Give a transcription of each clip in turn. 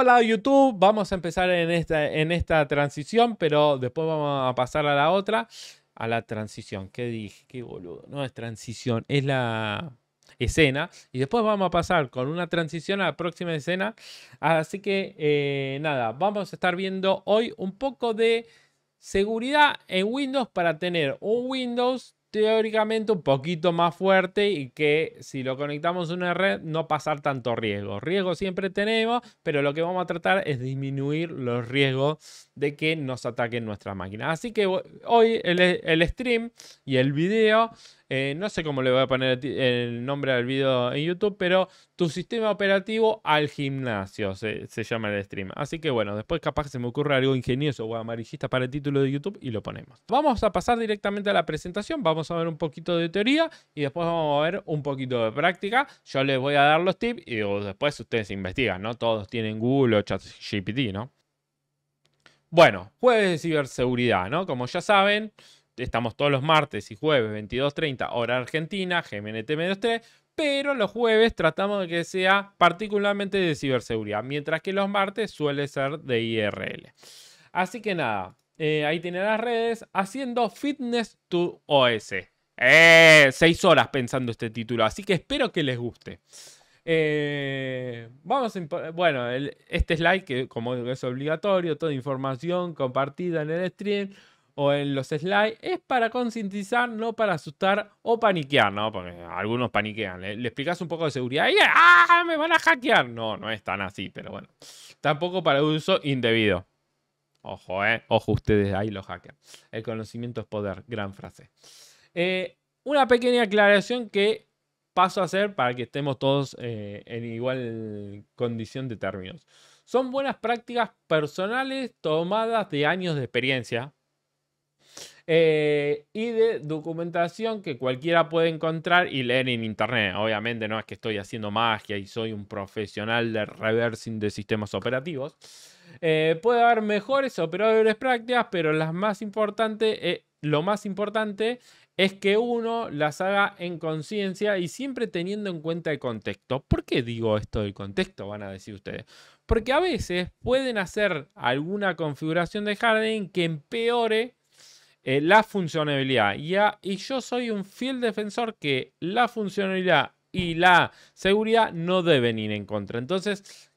Hola YouTube, vamos a empezar en esta, en esta transición, pero después vamos a pasar a la otra. A la transición, ¿qué dije? Qué boludo. No es transición, es la escena. Y después vamos a pasar con una transición a la próxima escena. Así que eh, nada, vamos a estar viendo hoy un poco de seguridad en Windows para tener un Windows teóricamente un poquito más fuerte y que si lo conectamos a una red no pasar tanto riesgo. Riesgo siempre tenemos, pero lo que vamos a tratar es disminuir los riesgos de que nos ataquen nuestra máquina. Así que hoy el, el stream y el video eh, no sé cómo le voy a poner el nombre al video en YouTube, pero tu sistema operativo al gimnasio se, llama el stream. Así que bueno, después capaz se me ocurra algo ingenioso o amarillista para el título de YouTube y lo ponemos. Vamos a pasar directamente a la presentación, vamos a ver un poquito de teoría y después vamos a ver un poquito de práctica. Yo les voy a dar los tips y después ustedes investigan, ¿no? Todos tienen Google o ChatGPT, ¿no? Bueno, jueves de ciberseguridad, ¿no? Como ya saben, estamos todos los martes y jueves 22.30 hora argentina, GMNT-3, pero los jueves tratamos de que sea particularmente de ciberseguridad, mientras que los martes suele ser de IRL. Así que nada, eh, ahí tienen las redes, haciendo fitness to OS. Eh, seis horas pensando este título, así que espero que les guste. Eh, vamos bueno, este slide que como es obligatorio, toda información compartida en el stream o en los slides es para concientizar, no para asustar o paniquear, ¿no? Porque algunos paniquean. Le, explicas un poco de seguridad y ¡ah! ¡Me van a hackear! No, no es tan así, pero bueno. Tampoco para uso indebido. Ojo, ¿eh? Ojo, ustedes ahí lo hackean. El conocimiento es poder, gran frase. Eh, una pequeña aclaración que paso a hacer para que estemos todos eh, en igual condición de términos. Son buenas prácticas personales tomadas de años de experiencia, eh, y de documentación que cualquiera puede encontrar y leer en internet. Obviamente no es que estoy haciendo magia y soy un profesional de reversing de sistemas operativos. Eh, puede haber mejores operadores prácticas, pero las más importantes eh, lo más importante es que uno las haga en conciencia y siempre teniendo en cuenta el contexto. ¿Por qué digo esto del contexto? Van a decir ustedes. Porque a veces pueden hacer alguna configuración de hardening que empeore eh, la funcionalidad. Y, yo soy un fiel defensor que la funcionalidad y la seguridad no deben ir en contra. Entonces,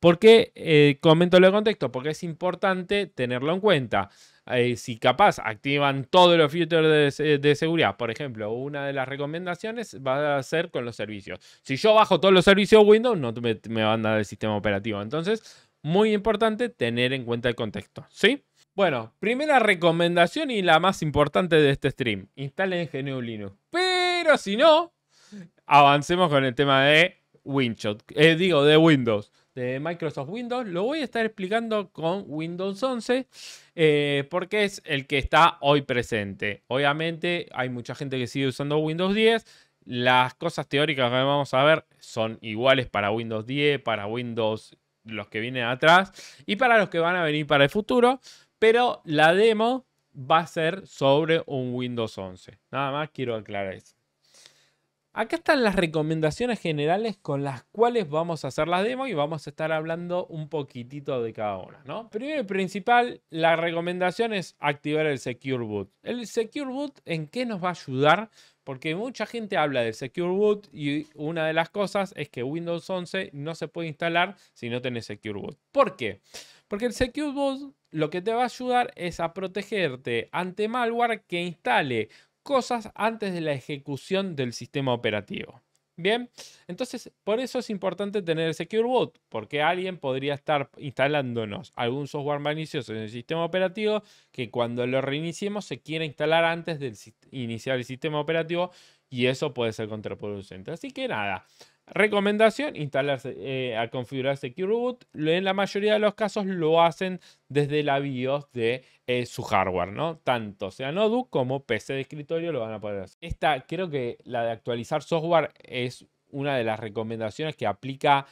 ¿por qué eh, comento lo contexto? Porque es importante tenerlo en cuenta. Eh, si capaz activan todos los filtros de, seguridad, por ejemplo, una de las recomendaciones va a ser con los servicios. Si yo bajo todos los servicios Windows, no me, va van a dar el sistema operativo. Entonces, muy importante tener en cuenta el contexto. ¿Sí? Bueno, primera recomendación y la más importante de este stream. Instalen GNU Linux. Pero si no, avancemos con el tema de Windows. Eh, digo, de Windows. De Microsoft Windows. Lo voy a estar explicando con Windows 11. Eh, porque es el que está hoy presente. Obviamente hay mucha gente que sigue usando Windows 10. Las cosas teóricas que vamos a ver son iguales para Windows 10, para Windows los que vienen atrás y para los que van a venir para el futuro pero la demo va a ser sobre un Windows 11. Nada más quiero aclarar eso. Acá están las recomendaciones generales con las cuales vamos a hacer las demos y vamos a estar hablando un poquitito de cada una. ¿no? Primero y principal, la recomendación es activar el Secure Boot. ¿El Secure Boot en qué nos va a ayudar? Porque mucha gente habla del Secure Boot y una de las cosas es que Windows 11 no se puede instalar si no tenés Secure Boot. ¿Por qué? Porque el Secure Boot lo que te va a ayudar es a protegerte ante malware que instale cosas antes de la ejecución del sistema operativo. Bien, entonces por eso es importante tener Secure Boot, porque alguien podría estar instalándonos algún software malicioso en el sistema operativo que cuando lo reiniciemos se quiera instalar antes de iniciar el sistema operativo y eso puede ser contraproducente. Así que nada, Recomendación, instalarse eh, a configurar Secure Boot. En la mayoría de los casos lo hacen desde la BIOS de eh, su hardware, ¿no? Tanto sea Nodu como PC de escritorio lo van a poder hacer. Esta, creo que la de actualizar software es una de las recomendaciones que aplica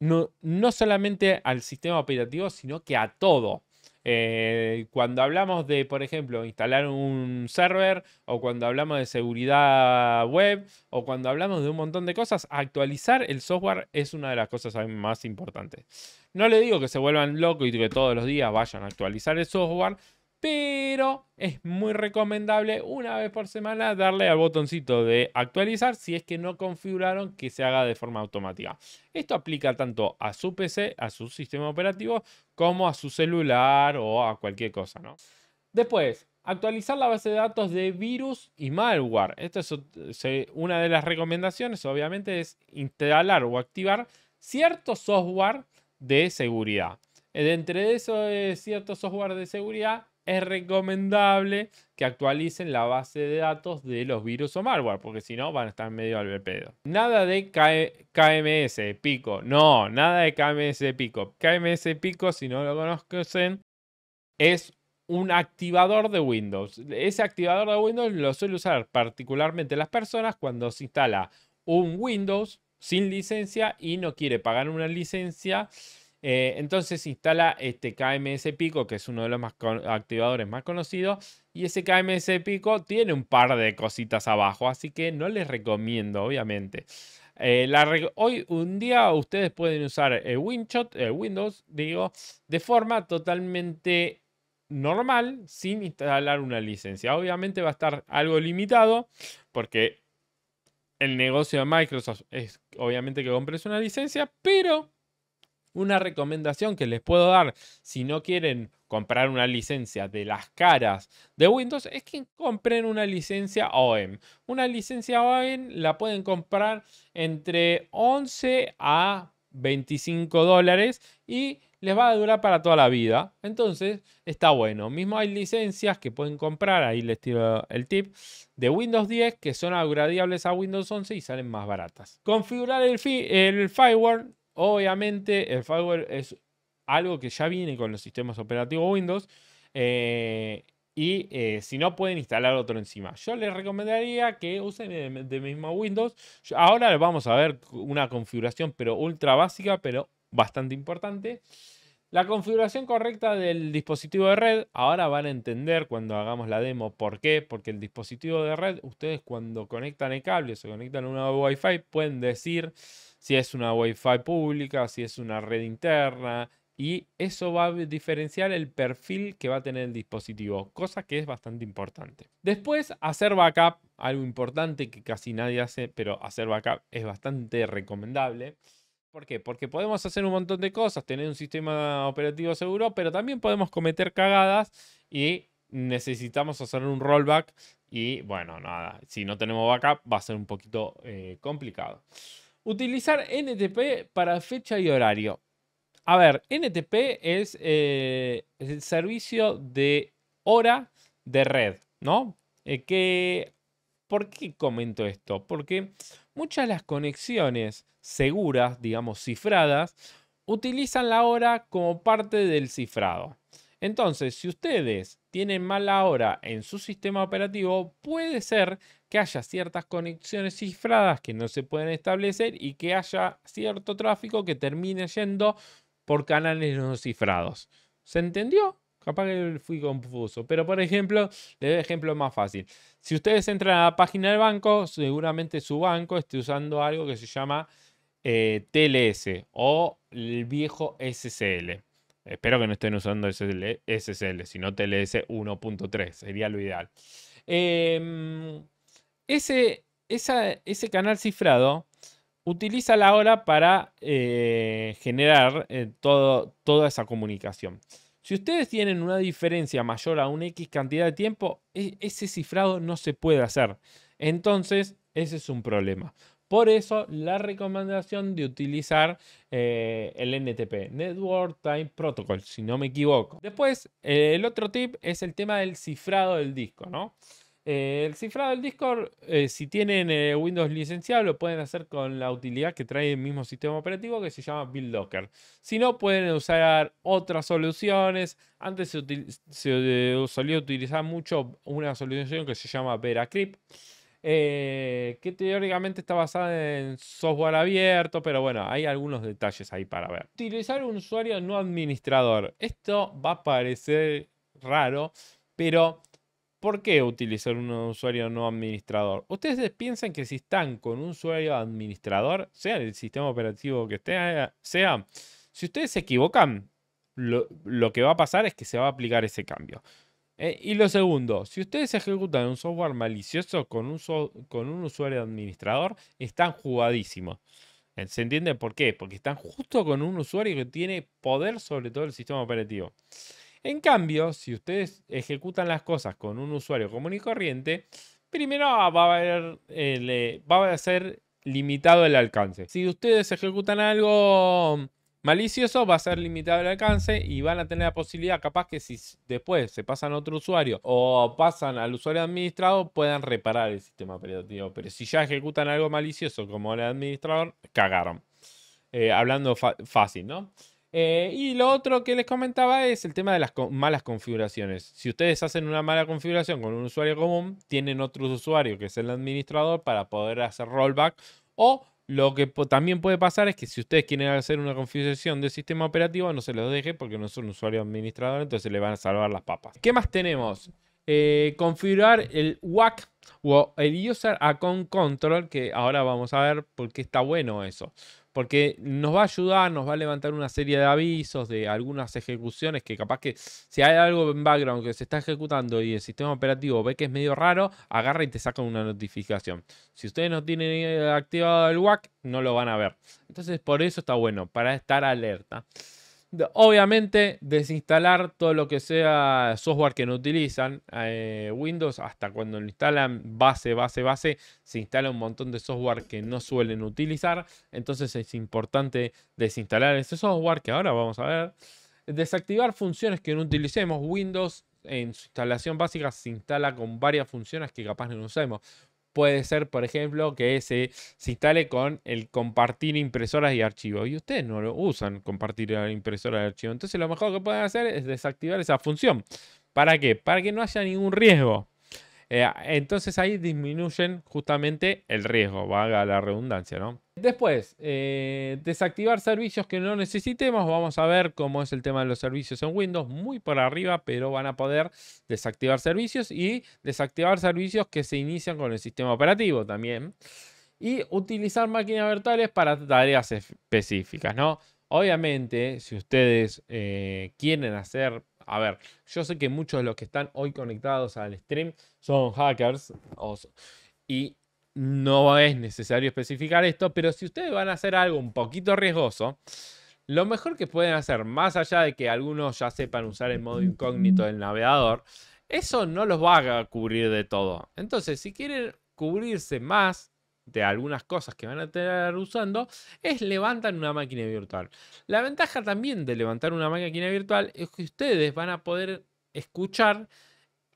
no solamente al sistema operativo, sino que a todo. Eh, cuando hablamos de, por ejemplo, instalar un server o cuando hablamos de seguridad web o cuando hablamos de un montón de cosas, actualizar el software es una de las cosas más importantes. No le digo que se vuelvan locos y que todos los días vayan a actualizar el software, pero es muy recomendable una vez por semana darle al botoncito de actualizar si es que no configuraron que se haga de forma automática. Esto aplica tanto a su PC, a su sistema operativo, como a su celular o a cualquier cosa, ¿no? Después, actualizar la base de datos de virus y malware. Esta es una de las recomendaciones, obviamente, es instalar o activar cierto software de seguridad. Eh, de eso esos eh, cierto software de seguridad es recomendable que actualicen la base de datos de los virus o malware, porque si no van a estar en medio al pedo. Nada de KMS e, Pico, no, nada de KMS Pico. KMS Pico, si no lo conocen, es un activador de Windows. Ese activador de Windows lo suele usar particularmente las personas cuando se instala un Windows sin licencia y no quiere pagar una licencia eh, entonces instala este KMS Pico, que es uno de los activadores más conocidos. Y ese KMS Pico tiene un par de cositas abajo, así que no les recomiendo, obviamente. Eh, hoy, un día, ustedes pueden usar el Winshot, Windows, digo, de forma totalmente normal, sin instalar una licencia. Obviamente va a estar algo limitado, porque el negocio de Microsoft es obviamente que compres una licencia, pero una recomendación que les puedo dar si no quieren comprar una licencia de las caras de Windows es que compren una licencia OEM. Una licencia OEM la pueden comprar entre 11 a 25 dólares y les va a durar para toda la vida. Entonces, está bueno. Mismo hay licencias que pueden comprar, ahí les tiro el tip, de Windows 10 que son agradables a Windows 11 y salen más baratas. Configurar el, el firewall Obviamente el firewall es algo que ya viene con los sistemas operativos Windows. Eh, y eh, si no, pueden instalar otro encima. Yo les recomendaría que usen de mismo Windows. ahora vamos a ver una configuración, pero ultra básica, pero bastante importante. La configuración correcta del dispositivo de red, ahora van a entender cuando hagamos la demo por qué, porque el dispositivo de red, ustedes cuando conectan el cable o se conectan a una Wi-Fi, pueden decir si es una Wi-Fi pública, si es una red interna, y eso va a diferenciar el perfil que va a tener el dispositivo, cosa que es bastante importante. Después, hacer backup, algo importante que casi nadie hace, pero hacer backup es bastante recomendable. ¿Por qué? Porque podemos hacer un montón de cosas, tener un sistema operativo seguro, pero también podemos cometer cagadas y necesitamos hacer un rollback y bueno, nada, si no tenemos backup va a ser un poquito eh, complicado. Utilizar NTP para fecha y horario. A ver, NTP es, eh, el servicio de hora de red, ¿no? Eh, ¿Por qué comento esto? Porque muchas de las conexiones seguras, digamos cifradas, utilizan la hora como parte del cifrado. Entonces, si ustedes tienen mala hora en su sistema operativo, puede ser que haya ciertas conexiones cifradas que no se pueden establecer y que haya cierto tráfico que termine yendo por canales no cifrados. ¿Se entendió? Capaz que fui confuso. Pero por ejemplo, le doy ejemplo más fácil. Si ustedes entran a la página del banco, seguramente su banco esté usando algo que se llama eh, TLS o el viejo SSL. Espero que no estén usando SSL, sino TLS 1.3. Sería lo ideal. Em, ese, ese canal cifrado utiliza la hora para eh, generar eh, todo, toda esa comunicación. Si ustedes tienen una diferencia mayor a una X cantidad de tiempo, e, ese cifrado no se puede hacer. Entonces, ese es un problema. Por eso, la recomendación de utilizar eh, el NTP, Network Time Protocol, si no me equivoco. Después, el otro tip es el tema del cifrado del disco, ¿no? Eh, el cifrado del Discord, eh, si tienen eh, Windows licenciado, lo pueden hacer con la utilidad que trae el mismo sistema operativo que se llama BuildDocker. Si no, pueden usar otras soluciones. Antes se, se solía utilizar mucho una solución que se llama VeraCrypt, que teóricamente está basada en software abierto, pero bueno, hay algunos detalles ahí para ver. Utilizar un usuario no administrador. Esto va a parecer raro, pero ¿Por qué utilizar un usuario no administrador? Ustedes piensan que si están con un usuario administrador, sea el sistema operativo que esté, sea, si ustedes se equivocan, lo, que va a pasar es que se va a aplicar ese cambio. Eh, y lo segundo, si ustedes ejecutan un software malicioso con un, con un usuario administrador, están jugadísimos. Eh, ¿Se entiende por qué? Porque están justo con un usuario que tiene poder sobre todo el sistema operativo. En cambio, si ustedes ejecutan las cosas con un usuario común y corriente, primero ah, va a, eh, va a ser limitado el alcance. Si ustedes ejecutan algo malicioso, va a ser limitado el alcance y van a tener la posibilidad, capaz que si después se pasan a otro usuario o pasan al usuario administrado, puedan reparar el sistema operativo. Pero si ya ejecutan algo malicioso como el administrador, cagaron. Eh, hablando fácil, ¿no? Eh, y lo otro que les comentaba es el tema de las malas configuraciones. Si ustedes hacen una mala configuración con un usuario común, tienen otro usuario que es el administrador para poder hacer rollback. O lo que también puede pasar es que si ustedes quieren hacer una configuración de sistema operativo, no se los deje porque no son usuario administrador, entonces le van a salvar las papas. ¿Qué más tenemos? Eh, configurar el WAC o el User Account Control, que ahora vamos a ver por qué está bueno eso porque nos va a ayudar, nos va a levantar una serie de avisos de algunas ejecuciones que capaz que si hay algo en background que se está ejecutando y el sistema operativo ve que es medio raro, agarra y te saca una notificación. Si ustedes no tienen eh, activado el WAC, no lo van a ver. Entonces por eso está bueno, para estar alerta. Obviamente, desinstalar todo lo que sea software que no utilizan eh, Windows, hasta cuando lo instalan base, base, base, se instala un montón de software que no suelen utilizar. Entonces es importante desinstalar ese software que ahora vamos a ver. Desactivar funciones que no utilicemos. Windows en su instalación básica se instala con varias funciones que capaz no usemos puede ser, por ejemplo, que se, instale con el compartir impresoras y archivos. Y ustedes no lo usan compartir impresoras y archivos. Entonces lo mejor que pueden hacer es desactivar esa función. ¿Para qué? Para que no haya ningún riesgo. Eh, entonces ahí disminuyen justamente el riesgo, valga la redundancia, ¿no? Después, eh, desactivar servicios que no necesitemos. Vamos a ver cómo es el tema de los servicios en Windows, muy por arriba, pero van a poder desactivar servicios y desactivar servicios que se inician con el sistema operativo también. Y utilizar máquinas virtuales para tareas específicas, ¿no? Obviamente, si ustedes eh, quieren hacer a ver, yo sé que muchos de los que están hoy conectados al stream son hackers y no es necesario especificar esto, pero si ustedes van a hacer algo un poquito riesgoso, lo mejor que pueden hacer, más allá de que algunos ya sepan usar el modo incógnito del navegador, eso no los va a cubrir de todo. Entonces, si quieren cubrirse más, de algunas cosas que van a estar usando es levantar una máquina virtual. La ventaja también de levantar una máquina virtual es que ustedes van a poder escuchar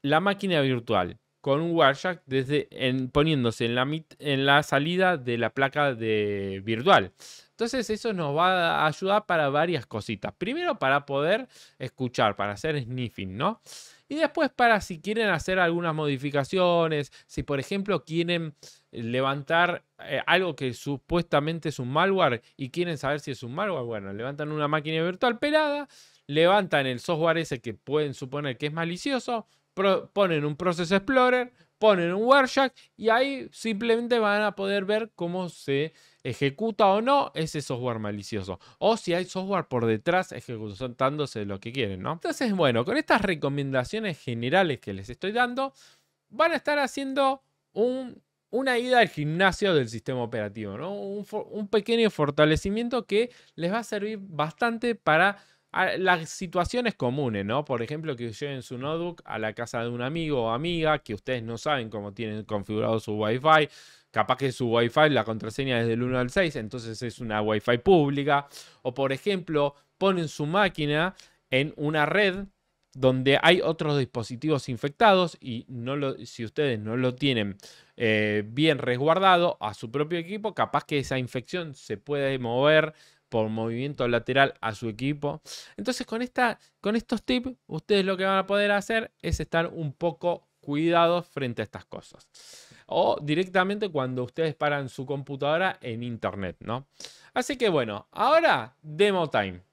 la máquina virtual con un wireshark desde en, poniéndose en la, en la salida de la placa de virtual. Entonces eso nos va a ayudar para varias cositas. Primero para poder escuchar, para hacer sniffing, ¿no? Y después para si quieren hacer algunas modificaciones, si por ejemplo quieren eh, levantar eh, algo que supuestamente es un malware y quieren saber si es un malware, bueno, levantan una máquina virtual pelada, levantan el software ese que pueden suponer que es malicioso, ponen un Process Explorer, ponen un Warjack y ahí simplemente van a poder ver cómo se ejecuta o no ese software malicioso. O si hay software por detrás ejecutándose lo que quieren, ¿no? Entonces, bueno, con estas recomendaciones generales que les estoy dando, van a estar haciendo una ida al gimnasio del sistema operativo, ¿no? un pequeño fortalecimiento que les va a servir bastante para Ah, las situaciones comunes, ¿no? Por ejemplo, que lleven su notebook a la casa de un amigo o amiga, que ustedes no saben cómo tienen configurado su Wi-Fi. Capaz que su Wi-Fi, la contraseña es del 1 al 6, entonces es una Wi-Fi pública. O, por ejemplo, ponen su máquina en una red donde hay otros dispositivos infectados y no lo, si ustedes no lo tienen eh, bien resguardado a su propio equipo, capaz que esa infección se puede mover por movimiento lateral a su equipo. Entonces con, esta, con estos tips, ustedes lo que van a poder hacer es estar un poco cuidados frente a estas cosas. O directamente cuando ustedes paran su computadora en internet, ¿no? Así que bueno, ahora demo time.